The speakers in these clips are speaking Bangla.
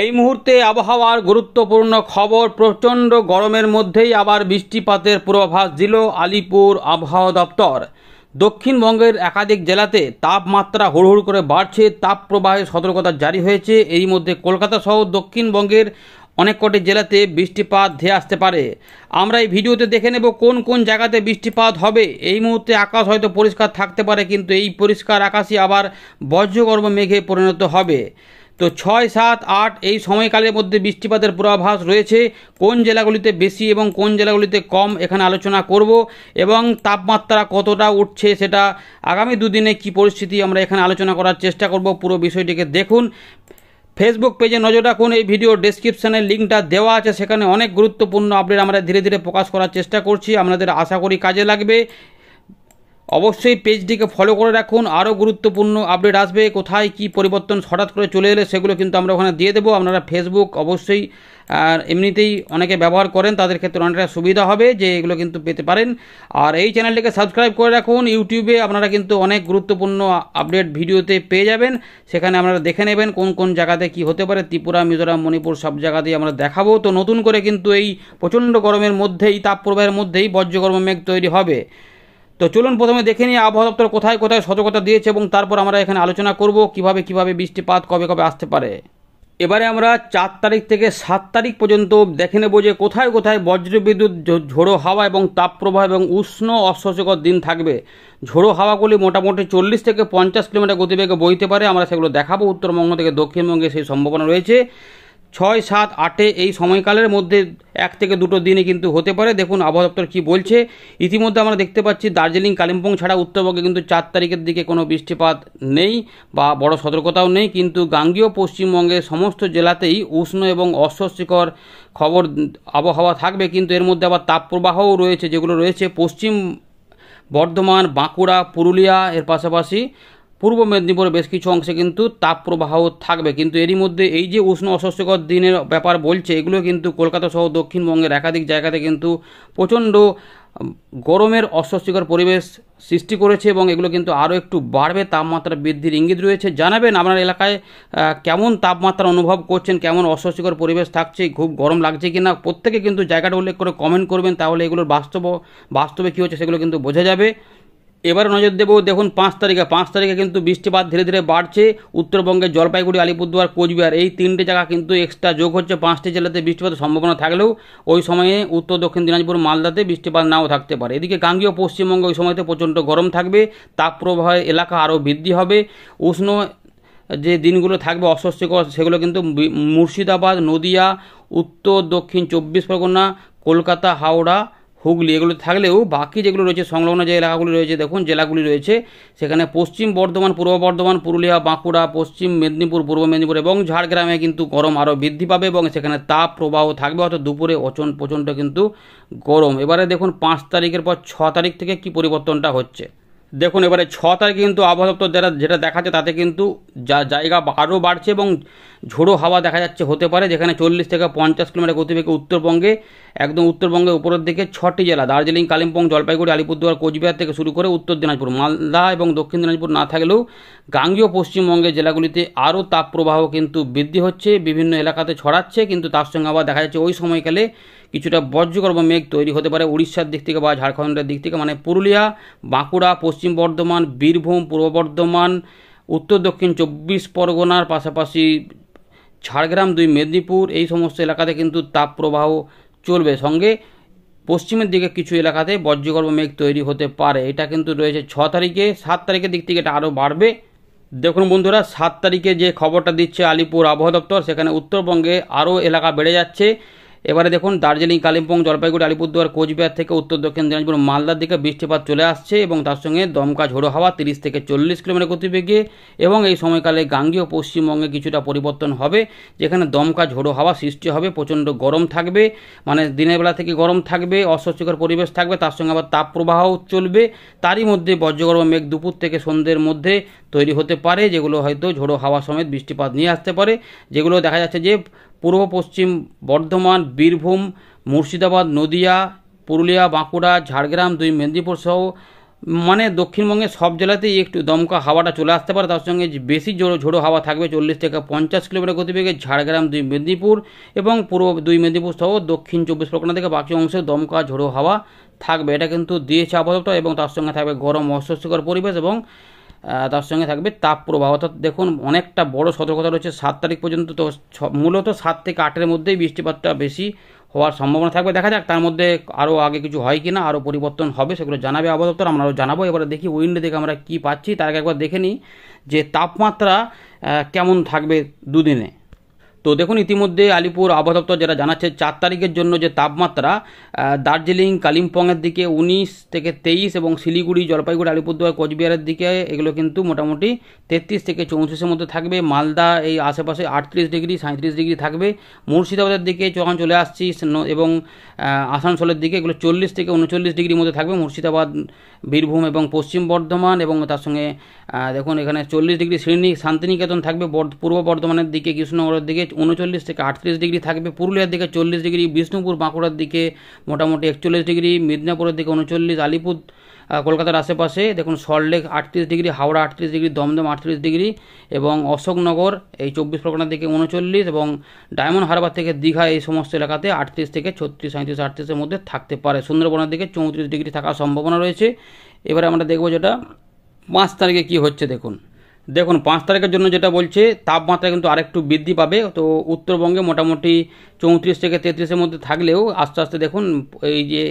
এই মুহূর্তে আবহাওয়ার গুরুত্বপূর্ণ খবর প্রচণ্ড গরমের মধ্যেই আবার বৃষ্টিপাতের পূর্বাভাস দিল আলিপুর আবহাওয়া দপ্তর দক্ষিণবঙ্গের একাধিক জেলাতে তাপমাত্রা হুড়হুড় করে বাড়ছে তাপ প্রবাহে সতর্কতা জারি হয়েছে এরই মধ্যে কলকাতা সহ দক্ষিণবঙ্গের অনেক কটি জেলাতে বৃষ্টিপাত ধেয়ে আসতে পারে আমরা এই ভিডিওতে দেখে নেব কোন কোন জায়গাতে বৃষ্টিপাত হবে এই মুহূর্তে আকাশ হয়তো পরিষ্কার থাকতে পারে কিন্তু এই পরিষ্কার আকাশই আবার বজ্রগর্ভ মেঘে পরিণত হবে তো ছয় সাত আট এই সময়কালের মধ্যে বৃষ্টিপাতের পূর্বাভাস রয়েছে কোন জেলাগুলিতে বেশি এবং কোন জেলাগুলিতে কম এখানে আলোচনা করব এবং তাপমাত্রা কতটা উঠছে সেটা আগামী দুদিনে কি পরিস্থিতি আমরা এখানে আলোচনা করার চেষ্টা করব পুরো বিষয়টিকে দেখুন ফেসবুক পেজে নজর রাখুন এই ভিডিও ডেসক্রিপশানে লিঙ্কটা দেওয়া আছে সেখানে অনেক গুরুত্বপূর্ণ আপডেট আমরা ধীরে ধীরে প্রকাশ করার চেষ্টা করছি আপনাদের আশা করি কাজে লাগবে অবশ্যই পেজটিকে ফলো করে রাখুন আরও গুরুত্বপূর্ণ আপডেট আসবে কোথায় কি পরিবর্তন হঠাৎ করে চলে এলে সেগুলো কিন্তু আমরা ওখানে দিয়ে দেবো আপনারা ফেসবুক অবশ্যই আর এমনিতেই অনেকে ব্যবহার করেন তাদের ক্ষেত্রে অনেকটা সুবিধা হবে যে এগুলো কিন্তু পেতে পারেন আর এই চ্যানেলটিকে সাবস্ক্রাইব করে রাখুন ইউটিউবে আপনারা কিন্তু অনেক গুরুত্বপূর্ণ আপডেট ভিডিওতে পেয়ে যাবেন সেখানে আপনারা দেখে নেবেন কোন কোন জায়গাতে কি হতে পারে ত্রিপুরা মিজোরাম মণিপুর সব জায়গাতেই আমরা দেখাবো তো নতুন করে কিন্তু এই প্রচণ্ড গরমের মধ্যেই তাপপ্রবাহের মধ্যেই বজ্রগর্ম মেঘ তৈরি হবে তো চলুন প্রথমে দেখে নিই আবহাওয়া দপ্তর কোথায় কোথায় সতর্কতা দিয়েছে এবং তারপর আমরা এখানে আলোচনা করব কিভাবে কিভাবে বৃষ্টিপাত কবে কবে আসতে পারে এবারে আমরা চার তারিখ থেকে সাত তারিখ পর্যন্ত দেখে নেব যে কোথায় কোথায় বজ্রবিদ্যুৎ ঝোড়ো হাওয়া এবং তাপপ্রবাহ এবং উষ্ণ অস্বস্তিকর দিন থাকবে ঝোড়ো হাওয়াগুলি মোটামুটি চল্লিশ থেকে পঞ্চাশ কিলোমিটার গতিবেগে বইতে পারে আমরা সেগুলো দেখাবো উত্তরবঙ্গ থেকে দক্ষিণবঙ্গে সেই সম্ভাবনা রয়েছে ছয় সাত আটে এই সময়কালের মধ্যে এক থেকে দুটো দিনে কিন্তু হতে পারে দেখুন আবহাওয়া দপ্তর কী বলছে ইতিমধ্যে আমরা দেখতে পাচ্ছি দার্জিলিং কালিম্পং ছাড়া উত্তরবঙ্গে কিন্তু চার তারিখের দিকে কোনো বৃষ্টিপাত নেই বা বড় সতর্কতাও নেই কিন্তু গাঙ্গীয় পশ্চিমবঙ্গের সমস্ত জেলাতেই উষ্ণ এবং অস্বস্তিকর খবর আবহাওয়া থাকবে কিন্তু এর মধ্যে আবার তাপপ্রবাহও রয়েছে যেগুলো রয়েছে পশ্চিম বর্ধমান বাঁকুড়া পুরুলিয়া এর পাশাপাশি পূর্ব মেদিনীপুরে বেশ কিছু অংশে কিন্তু তাপপ্রবাহ থাকবে কিন্তু এরই মধ্যে এই যে উষ্ণ অস্বস্তিকর দিনের ব্যাপার বলছে এগুলো কিন্তু কলকাতা সহ দক্ষিণবঙ্গের একাধিক জায়গাতে কিন্তু প্রচণ্ড গরমের অস্বস্তিকর পরিবেশ সৃষ্টি করেছে এবং এগুলো কিন্তু আরও একটু বাড়বে তাপমাত্রা বৃদ্ধির ইঙ্গিত রয়েছে জানাবেন আপনার এলাকায় কেমন তাপমাত্রা অনুভব করছেন কেমন অস্বস্তিকর পরিবেশ থাকছে খুব গরম লাগছে কি না প্রত্যেকে কিন্তু জায়গাটা উল্লেখ করে কমেন্ট করবেন তাহলে এগুলোর বাস্তব বাস্তবে কী হচ্ছে সেগুলো কিন্তু বোঝা যাবে এবার নজর দেবো দেখুন পাঁচ তারিখে পাঁচ তারিখে কিন্তু বৃষ্টিপাত ধীরে ধীরে বাড়ছে উত্তরবঙ্গের জলপাইগুড়ি আলিপুরদুয়ার কোচবিহার এই তিনটে জায়গা কিন্তু এক্সট্রা যোগ হচ্ছে পাঁচটি জেলাতে বৃষ্টিপাতের সম্ভাবনা থাকলেও ওই সময়ে উত্তর দক্ষিণ দিনাজপুর মালদাতে বৃষ্টিপাত নাও থাকতে পারে এদিকে গাঙ্গীয় পশ্চিমবঙ্গ ওই সময়তে প্রচণ্ড গরম থাকবে তাপপ্রবাহের এলাকা আরও বৃদ্ধি হবে উষ্ণ যে দিনগুলো থাকবে অস্বস্তিকর সেগুলো কিন্তু মুর্শিদাবাদ নদিয়া উত্তর দক্ষিণ চব্বিশ পরগনা কলকাতা হাওড়া হুগলি এগুলো থাকলেও বাকি যেগুলো রয়েছে সংলগ্ন যে এলাকাগুলি রয়েছে দেখুন জেলাগুলি রয়েছে সেখানে পশ্চিম বর্ধমান পূর্ব বর্ধমান পুরুলিয়া বাঁকুড়া পশ্চিম মেদিনীপুর পূর্ব মেদিনীপুর এবং ঝাড়গ্রামে কিন্তু গরম আরও বৃদ্ধি পাবে এবং সেখানে তাপ প্রবাহ থাকবে অর্থাৎ দুপুরে অচন প্রচণ্ড কিন্তু গরম এবারে দেখুন পাঁচ তারিখের পর ছ তারিখ থেকে কি পরিবর্তনটা হচ্ছে দেখুন এবারে ছ তারিখ কিন্তু আবহাওয়া দপ্তর যারা যেটা দেখাচ্ছে তাতে কিন্তু যা জায়গা আরও বাড়ছে এবং ঝোড়ো হাওয়া দেখা যাচ্ছে হতে পারে যেখানে চল্লিশ থেকে পঞ্চাশ কিলোমিটার গতিবেগে উত্তরবঙ্গে একদম উত্তরবঙ্গের উপরের দিকে ছটি জেলা দার্জিলিং কালিম্পং জলপাইগুড়ি আলিপুরদুয়ার কোচবিহার থেকে শুরু করে উত্তর দিনাজপুর মালদা এবং দক্ষিণ দিনাজপুর না থাকলেও গাঙ্গীয় পশ্চিমবঙ্গের জেলাগুলিতে আরও তাপপ্রবাহ কিন্তু বৃদ্ধি হচ্ছে বিভিন্ন এলাকাতে ছড়াচ্ছে কিন্তু তার সঙ্গে আবার দেখা যাচ্ছে ওই সময়কালে কিছুটা বজ্রগর্ভ মেঘ তৈরি হতে পারে উড়িষ্যার দিক থেকে বা ঝাড়খণ্ডের দিক থেকে মানে পুরুলিয়া বাঁকুড়া পশ্চিম বর্ধমান বীরভূম পূর্ব বর্ধমান উত্তর দক্ষিণ চব্বিশ পরগনার পাশাপাশি ঝাড়গ্রাম দুই মেদিনীপুর এই সমস্ত এলাকাতে কিন্তু তাপপ্রবাহ চলবে সঙ্গে পশ্চিমের দিকে কিছু এলাকাতে বজ্রগর্ভ মেঘ তৈরি হতে পারে এটা কিন্তু রয়েছে ছ তারিখে সাত তারিখের দিক থেকে এটা আরও বাড়বে দেখুন বন্ধুরা সাত তারিখে যে খবরটা দিচ্ছে আলিপুর আবহাওয়া দপ্তর সেখানে উত্তরবঙ্গে আরও এলাকা বেড়ে যাচ্ছে এবারে দেখুন দার্জিলিং কালিম্পং জলপাইগুড়ি আলিপুরদুয়ার কোচবিহার থেকে উত্তর দক্ষিণ দিনাজপুর মালদার দিকে বৃষ্টিপাত চলে আসছে এবং তার সঙ্গে দমকা ঝোড়ো হাওয়া তিরিশ থেকে চল্লিশ কিলোমিটার গতিবেগে এবং এই সময়কালে গাঙ্গীয় পশ্চিমবঙ্গে কিছুটা পরিবর্তন হবে যেখানে দমকা ঝোড়ো হাওয়া সৃষ্টি হবে প্রচণ্ড গরম থাকবে মানে দিনের বেলা থেকে গরম থাকবে অস্বস্তিকর পরিবেশ থাকবে তার সঙ্গে আবার তাপপ্রবাহও চলবে তারই মধ্যে বজ্রগর্ভ মেঘ দুপুর থেকে সন্ধ্যের মধ্যে তৈরি হতে পারে যেগুলো হয়তো ঝোড়ো হাওয়া সমেত বৃষ্টিপাত নিয়ে আসতে পারে যেগুলো দেখা যাচ্ছে যে পূর্ব পশ্চিম বর্ধমান বীরভূম মুর্শিদাবাদ নদিয়া পুরুলিয়া বাঁকুড়া ঝাড়গ্রাম দুই মেদিনীপুর সহ মানে দক্ষিণবঙ্গের সব জেলাতেই একটু দমকা হাওয়াটা চলে আসতে পারে তার সঙ্গে বেশি জোরো ঝোড়ো হাওয়া থাকবে চল্লিশ থেকে পঞ্চাশ কিলোমিটার গতিবেগে ঝাড়গ্রাম দুই মেদিনীপুর এবং পূর্ব দুই মেদিনীপুর সহ দক্ষিণ চব্বিশ পরগনা থেকে বাকি অংশে দমকা ঝোড়ো হাওয়া থাকবে এটা কিন্তু দিয়েছে আপাতত এবং তার সঙ্গে থাকবে গরম অস্বস্তিকর পরিবেশ এবং তার সঙ্গে থাকবে তাপ প্রবাহ অর্থাৎ দেখুন অনেকটা বড় সতর্কতা রয়েছে সাত তারিখ পর্যন্ত তো মূলত সাত থেকে আটের মধ্যেই বৃষ্টিপাতটা বেশি হওয়ার সম্ভাবনা থাকবে দেখা যাক তার মধ্যে আরও আগে কিছু হয় কি না আরও পরিবর্তন হবে সেগুলো জানাবে আবহাওয়া আমরা আরও জানাবো এবারে দেখি উইন্ডে দেখে আমরা কী পাচ্ছি তার আগে একবার দেখে নিই যে তাপমাত্রা কেমন থাকবে দুদিনে তো দেখুন ইতিমধ্যে আলিপুর আবহাওয়া দপ্তর যেটা জানাচ্ছে চার তারিখের জন্য যে তাপমাত্রা দার্জিলিং কালিম্পংয়ের দিকে উনিশ থেকে তেইশ এবং শিলিগুড়ি জলপাইগুড়ি আলিপুরদুয়ার কোচবিহারের দিকে এগুলো কিন্তু মোটামুটি তেত্রিশ থেকে চৌত্রিশের মধ্যে থাকবে মালদা এই আশেপাশে আটত্রিশ ডিগ্রি সাঁত্রিশ ডিগ্রি থাকবে মুর্শিদাবাদের দিকে যখন চলে আসছি এবং আসানসোলের দিকে এগুলো চল্লিশ থেকে উনচল্লিশ ডিগ্রির মধ্যে থাকবে মুর্শিদাবাদ বীরভূম এবং পশ্চিম বর্ধমান এবং তার সঙ্গে দেখুন এখানে চল্লিশ ডিগ্রি শ্রেণী শান্তিনিকেতন থাকবে পূর্ব বর্ধমানের দিকে কৃষ্ণনগরের দিকে উনচল্লিশ থেকে আটত্রিশ ডিগ্রি থাকবে পুরুলিয়ার দিকে চল্লিশ ডিগ্রি বিষ্ণুপুর বাঁকুড়ার দিকে মোটামুটি একচল্লিশ ডিগ্রি মেদিনীপুরের দিকে উনচল্লিশ আলিপুর কলকাতার আশেপাশে দেখুন সল্টলেক আটত্রিশ ডিগ্রি হাওড়া আটত্রিশ ডিগ্রি দমদম আটত্রিশ ডিগ্রি এবং অশোকনগর এই চব্বিশ পরগনার দিকে উনচল্লিশ এবং ডায়মন্ড হারবার থেকে দীঘা এই সমস্ত এলাকাতে আটত্রিশ থেকে ছত্রিশ সাঁত্রিশ আটত্রিশের মধ্যে থাকতে পারে সুন্দরবনের দিকে চৌত্রিশ ডিগ্রি থাকার সম্ভাবনা রয়েছে এবারে আমরা দেখব যেটা পাঁচ তারিখে কী হচ্ছে দেখুন দেখুন পাঁচ তারিখের জন্য যেটা বলছে তাপমাত্রা কিন্তু আরেকটু বৃদ্ধি পাবে তো উত্তরবঙ্গে মোটামুটি চৌত্রিশ থেকে তেত্রিশের মধ্যে থাকলেও আস্তে আস্তে দেখুন এই যে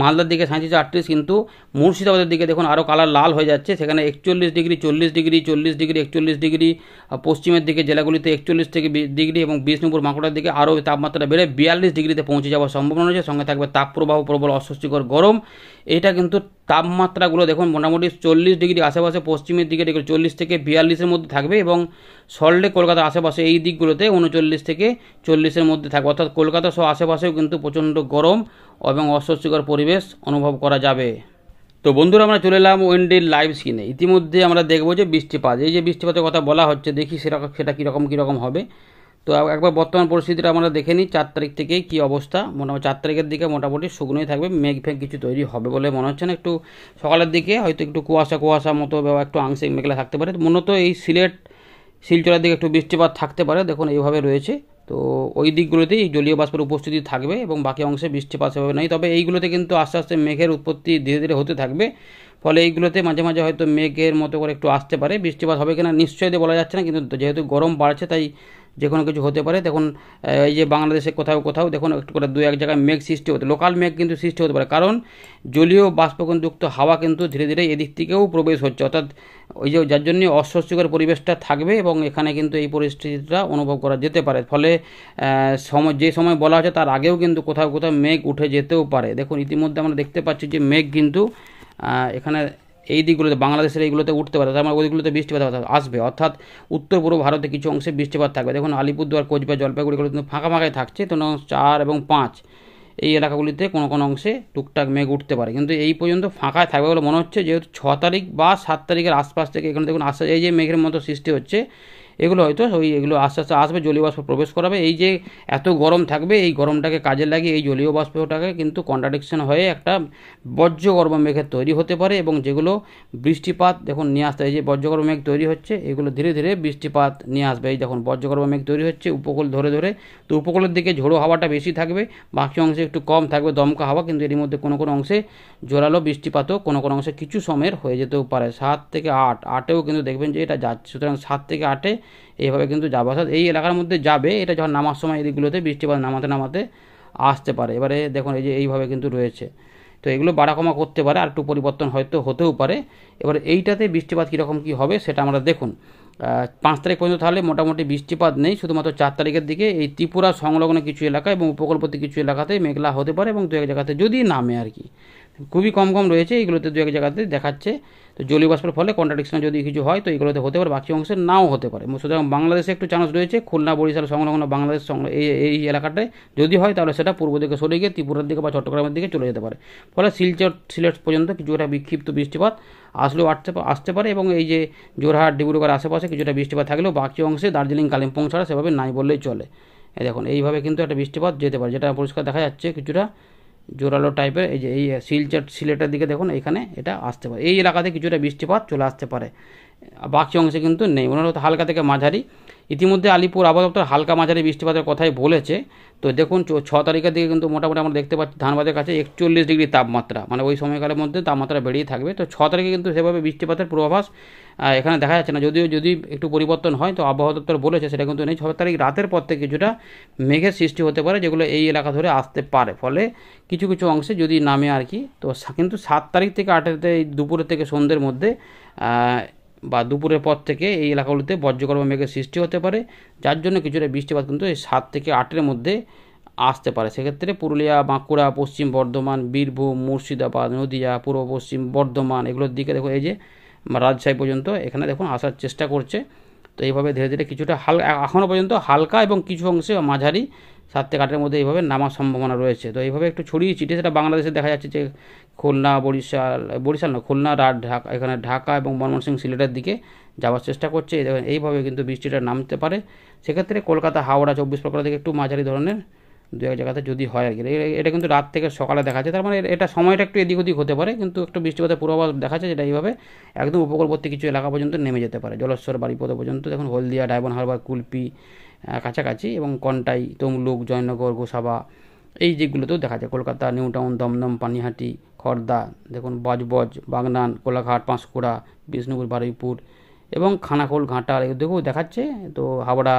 মালদার দিকে সাঁত্রিশ আটত্রিশ কিন্তু মুর্শিদাবাদের দিকে দেখুন আরও কালার লাল হয়ে যাচ্ছে সেখানে একচল্লিশ ডিগ্রি চল্লিশ ডিগ্রি চল্লিশ ডিগ্রি একচল্লিশ ডিগ্রি পশ্চিমের দিকে জেলাগুলিতে একচল্লিশ থেকে ডিগ্রি এবং বিষ্ণুপুর মাকড়ার দিকে আরও তাপমাত্রা বেড়ে বিয়াল্লিশ ডিগ্রিতে পৌঁছে যাওয়ার সম্ভাবনা রয়েছে সঙ্গে থাকবে তাপপ্রবাহ প্রবল অস্বস্তিকর গরম এটা কিন্তু তাপমাত্রাগুলো দেখুন মোটামুটি চল্লিশ ডিগ্রি আশেপাশে পশ্চিমের দিকে চল্লিশ থেকে বিয়াল্লিশ বিয়াল্লিশের মধ্যে থাকবে এবং সল্টে কলকাতার আশেপাশে এই দিকগুলোতে উনচল্লিশ থেকে চল্লিশের মধ্যে থাকবে অর্থাৎ কলকাতা সহ আশেপাশেও কিন্তু প্রচণ্ড গরম এবং অস্বস্তিকর পরিবেশ অনুভব করা যাবে তো বন্ধুরা আমরা চলে এলাম ওয়েন্ডের লাইভ স্কিনে ইতিমধ্যে আমরা দেখব যে বৃষ্টিপাত এই যে বৃষ্টিপাতের কথা বলা হচ্ছে দেখি সেটা সেটা কীরকম কীরকম হবে তো একবার বর্তমান পরিস্থিতিটা আমরা দেখে নিই চার তারিখ থেকে কি অবস্থা মোটামুটি চার তারিখের দিকে মোটামুটি শুকনোই থাকবে মেঘ ফেঘ কিছু তৈরি হবে বলে মনে হচ্ছে না একটু সকালের দিকে হয়তো একটু কুয়াশা কুয়াশা মতো বা একটু আংশিক মেঘলা থাকতে পারে মূলত এই সিলেট শিলচরের দিকে একটু বৃষ্টিপাত থাকতে পারে দেখুন এইভাবে রয়েছে তো ওই দিকগুলোতেই জলীয় বাষ্পের উপস্থিতি থাকবে এবং বাকি অংশে বৃষ্টিপাত সেভাবে নেই তবে এইগুলোতে কিন্তু আস্তে আস্তে মেঘের উৎপত্তি ধীরে ধীরে হতে থাকবে ফলে এইগুলোতে মাঝে মাঝে হয়তো মেঘের মতো করে একটু আসতে পারে বৃষ্টিপাত হবে কিনা নিশ্চয়ই বলা যাচ্ছে না কিন্তু যেহেতু গরম বাড়ছে তাই যে কোনো কিছু হতে পারে দেখুন এই যে বাংলাদেশে কোথাও কোথাও দেখুন একটু করে দু এক জায়গায় মেঘ সৃষ্টি হতে লোকাল মেঘ কিন্তু সৃষ্টি হতে পারে কারণ জলীয় বাষ্পকণযুক্ত হাওয়া কিন্তু ধীরে ধীরে এদিক থেকেও প্রবেশ হচ্ছে অর্থাৎ ওই যে যার জন্য অস্বস্তিকর পরিবেশটা থাকবে এবং এখানে কিন্তু এই পরিস্থিতিটা অনুভব করা যেতে পারে ফলে সময় যে সময় বলা হচ্ছে তার আগেও কিন্তু কোথাও কোথাও মেঘ উঠে যেতেও পারে দেখুন ইতিমধ্যে আমরা দেখতে পাচ্ছি যে মেঘ কিন্তু এখানে এই দিকগুলোতে বাংলাদেশের এইগুলোতে উঠতে পারে তার মানে ওইগুলোতে বৃষ্টিপাত আসবে অর্থাৎ উত্তর পূর্ব ভারতে কিছু অংশে বৃষ্টিপাত থাকবে দেখুন আলিপুরদুয়ার কোচবিহার জলপাইগুড়িগুলো কিন্তু ফাঁকা ফাঁকাই থাকছে তো চার এবং পাঁচ এই এলাকাগুলিতে কোনো কোনো অংশে টুকটাক মেঘ উঠতে পারে কিন্তু এই পর্যন্ত ফাঁকায় থাকবে বলে মনে হচ্ছে যেহেতু ছ তারিখ বা সাত তারিখের আশপাশ থেকে এখানে দেখুন আসা এই যে মেঘের মতো সৃষ্টি হচ্ছে এগুলো হয়তো ওই এগুলো আস্তে আস্তে আসবে জলীয় বাষ্প প্রবেশ করাবে এই যে এত গরম থাকবে এই গরমটাকে কাজে লাগিয়ে এই জলীয় বাষ্পটাকে কিন্তু কন্ট্রাডিকশন হয়ে একটা গরম মেঘের তৈরি হতে পারে এবং যেগুলো বৃষ্টিপাত দেখুন নিয়ে আসতে এই যে বজ্রগর্ভ মেঘ তৈরি হচ্ছে এগুলো ধীরে ধীরে বৃষ্টিপাত নিয়ে আসবে এই দেখুন বজ্রগর্ভ মেঘ তৈরি হচ্ছে উপকূল ধরে ধরে তো উপকূলের দিকে ঝোড়ো হাওয়াটা বেশি থাকবে বাকি অংশে একটু কম থাকবে দমকা হাওয়া কিন্তু এর মধ্যে কোনো কোনো অংশে জোরালো বৃষ্টিপাতও কোনো কোনো অংশে কিছু সময়ের হয়ে যেতেও পারে সাত থেকে আট আটেও কিন্তু দেখবেন যে এটা যাচ্ছে সুতরাং সাত থেকে আটে এইভাবে কিন্তু যাবে অর্থাৎ এই এলাকার মধ্যে যাবে এটা যখন নামার সময় এদিকগুলোতে বৃষ্টিপাত নামাতে নামাতে আসতে পারে এবারে দেখুন এই যে এইভাবে কিন্তু রয়েছে তো এগুলো বাড়াকমা করতে পারে আর একটু পরিবর্তন হয়তো হতেও পারে এবার এইটাতে বৃষ্টিপাত কীরকম কী হবে সেটা আমরা দেখুন পাঁচ তারিখ পর্যন্ত তাহলে মোটামুটি বৃষ্টিপাত নেই শুধুমাত্র চার তারিখের দিকে এই ত্রিপুরা সংলগ্ন কিছু এলাকা এবং উপকূলবর্তী কিছু এলাকাতে মেঘলা হতে পারে এবং দু এক জায়গাতে যদি নামে আর কি খুবই কম কম রয়েছে এইগুলোতে দু এক জায়গাতে দেখাচ্ছে তো জলীয় বাষ্পের ফলে কন্ট্রাডিকশন যদি কিছু হয় তো এগুলোতে হতে পারে বাকি অংশে নাও হতে পারে সুতরাং বাংলাদেশে একটু চান্স রয়েছে খুলনা বরিশাল সংলগ্ন বাংলাদেশ এই এই এলাকাটায় যদি হয় তাহলে সেটা পূর্ব দিকে সরে গিয়ে ত্রিপুরার দিকে বা চট্টগ্রামের দিকে চলে যেতে পারে ফলে শিলচর সিলেট পর্যন্ত কিছুটা বিক্ষিপ্ত বৃষ্টিপাত আসলেও আসতে আসতে পারে এবং এই যে জোরহাট ডিব্রুগড় আশেপাশে কিছুটা বৃষ্টিপাত থাকলেও বাকি অংশে দার্জিলিং কালিম্পং ছাড়া সেভাবে নাই বললেই চলে দেখুন এইভাবে কিন্তু একটা বৃষ্টিপাত যেতে পারে যেটা পরিষ্কার দেখা যাচ্ছে কিছুটা জোরালো টাইপের এই যে এই শিলচর সিলেটের দিকে দেখুন এখানে এটা আসতে পারে এই এলাকাতে কিছুটা বৃষ্টিপাত চলে আসতে পারে বাকি অংশে কিন্তু নেই ওনারা হয়তো হালকা থেকে মাঝারি ইতিমধ্যে আলিপুর আবহাওয়া দপ্তর হালকা মাঝারি বৃষ্টিপাতের কথাই বলেছে তো দেখুন ছ তারিখের দিকে কিন্তু মোটামুটি আমরা দেখতে পাচ্ছি ধানবাদের কাছে একচল্লিশ ডিগ্রি তাপমাত্রা মানে ওই সময়কালের মধ্যে তাপমাত্রা বেড়েই থাকবে তো ছ তারিখে কিন্তু সেভাবে বৃষ্টিপাতের পূর্বাভাস এখানে দেখা যাচ্ছে না যদিও যদি একটু পরিবর্তন হয় তো আবহাওয়া দপ্তর বলেছে সেটা কিন্তু নেই ছ তারিখ রাতের পর থেকে কিছুটা মেঘের সৃষ্টি হতে পারে যেগুলো এই এলাকা ধরে আসতে পারে ফলে কিছু কিছু অংশে যদি নামে আর কি তো কিন্তু সাত তারিখ থেকে আটের দুপুরের থেকে সন্ধ্যের মধ্যে বা দুপুরের পর থেকে এই এলাকাগুলিতে বজ্রকর্ম মেঘের সৃষ্টি হতে পারে যার জন্য কিছুটা বৃষ্টিপাত কিন্তু এই সাত থেকে আটের মধ্যে আসতে পারে সেক্ষেত্রে পুরুলিয়া বাঁকুড়া পশ্চিম বর্ধমান বীরভূম মুর্শিদাবাদ নদীয়া পূর্ব পশ্চিম বর্ধমান এগুলোর দিকে দেখো এই যে রাজশাহী পর্যন্ত এখানে দেখুন আসার চেষ্টা করছে তো এইভাবে ধীরে ধীরে কিছুটা হাল এখনও পর্যন্ত হালকা এবং কিছু অংশে মাঝারি সাত থেকে আটের মধ্যে এইভাবে নামার সম্ভাবনা রয়েছে তো এইভাবে একটু ছড়িয়ে ছিটিয়ে সেটা বাংলাদেশে দেখা যাচ্ছে যে খুলনা বরিশাল বরিশাল না খুলনা ঢাকা এখানে ঢাকা এবং ময়মনসিংহ সিলেটের দিকে যাওয়ার চেষ্টা করছে এইভাবে কিন্তু বৃষ্টিটা নামতে পারে সেক্ষেত্রে কলকাতা হাওড়া চব্বিশ পরগনা থেকে একটু মাঝারি ধরনের দু এক জায়গাতে যদি হয় আর কি এটা কিন্তু রাত থেকে সকালে দেখা যায় তার মানে এটা সময়টা একটু এদিক ওদিক হতে পারে কিন্তু একটু বৃষ্টিপাতের পূর্বাভাস দেখা যায় যেটা এইভাবে একদম উপকূলবর্তী কিছু এলাকা পর্যন্ত নেমে যেতে পারে জলস্বর বাড়ি পর্যন্ত দেখুন হলদিয়া ডায়মন্ড হারবার কুলপি কাছাকাছি এবং কন্টাই তমলুক জয়নগর গোসাবা এই যেগুলোতেও দেখা যায় কলকাতা নিউ টাউন দমদম পানিহাটি খর্দা দেখুন বজবজ বাগনান কোলাঘাট পাঁশকুড়া বিষ্ণুপুর বারুইপুর এবং খানাখোল ঘাটাল এদিকেও দেখাচ্ছে তো হাওড়া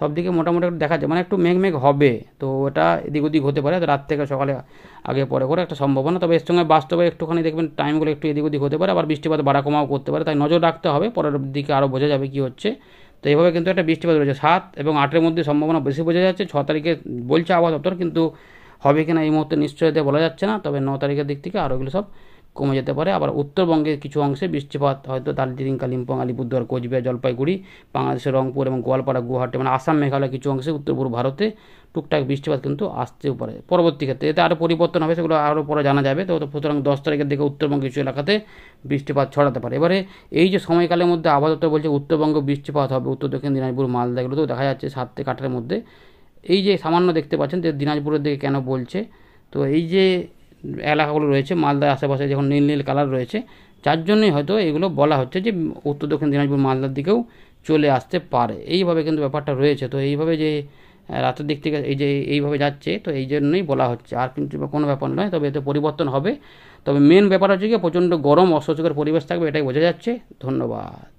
সব দিকে মোটামুটি একটু দেখা যায় মানে একটু মেঘ মেঘ হবে তো ওটা এদিক ওদিক হতে পারে রাত থেকে সকালে আগে পরে করে একটা সম্ভাবনা তবে এর সঙ্গে বাস্তবে একটুখানি দেখবেন টাইমগুলো একটু এদিক ওদিক হতে পারে আবার বৃষ্টিপাত বাড়া কমাও করতে পারে তাই নজর রাখতে হবে পরের দিকে আরও বোঝা যাবে কী হচ্ছে তো এইভাবে কিন্তু একটা বৃষ্টিপাত রয়েছে সাত এবং আটের মধ্যে সম্ভাবনা বেশি বোঝা যাচ্ছে ছ তারিখে বলছে আবহাওয়া দপ্তর কিন্তু হবে কিনা এই মুহূর্তে নিশ্চয়তা বলা যাচ্ছে না তবে ন তারিখের দিক থেকে আরও এগুলো সব কমে যেতে পারে আবার উত্তরবঙ্গের কিছু অংশে বৃষ্টিপাত হয়তো দার্জিলিং কালিম্পং আলিপুরদুয়ার কোচবিহার জলপাইগুড়ি বাংলাদেশের রংপুর এবং গোয়ালপাড়া গুয়াহাটি মানে আসাম মেঘালয় কিছু অংশে উত্তর পূর্ব ভারতে টুকটাক বৃষ্টিপাত কিন্তু আসতেও পারে পরবর্তী ক্ষেত্রে এতে আরও পরিবর্তন হবে সেগুলো আরও পরে জানা যাবে তো সুতরাং দশ তারিখের দিকে উত্তরবঙ্গ কিছু এলাকাতে বৃষ্টিপাত ছড়াতে পারে এবারে এই যে সময়কালের মধ্যে আপাতত বলছে উত্তরবঙ্গ বৃষ্টিপাত হবে উত্তর দক্ষিণ দিনাজপুর মালদা এগুলোতেও দেখা যাচ্ছে সাত থেকে আটের মধ্যে এই যে সামান্য দেখতে পাচ্ছেন যে দিনাজপুরের দিকে কেন বলছে তো এই যে এলাকাগুলো রয়েছে মালদার আশেপাশে যখন নীল নীল কালার রয়েছে যার জন্যই হয়তো এগুলো বলা হচ্ছে যে উত্তর দক্ষিণ দিনাজপুর মালদার দিকেও চলে আসতে পারে এইভাবে কিন্তু ব্যাপারটা রয়েছে তো এইভাবে যে রাতের দিক থেকে এই যে এইভাবে যাচ্ছে তো এই জন্যই বলা হচ্ছে আর কিন্তু কোনো ব্যাপার নয় তবে এতে পরিবর্তন হবে তবে মেন ব্যাপার হচ্ছে কি প্রচণ্ড গরম অস্বস্তিকর পরিবেশ থাকবে এটাই বোঝা যাচ্ছে ধন্যবাদ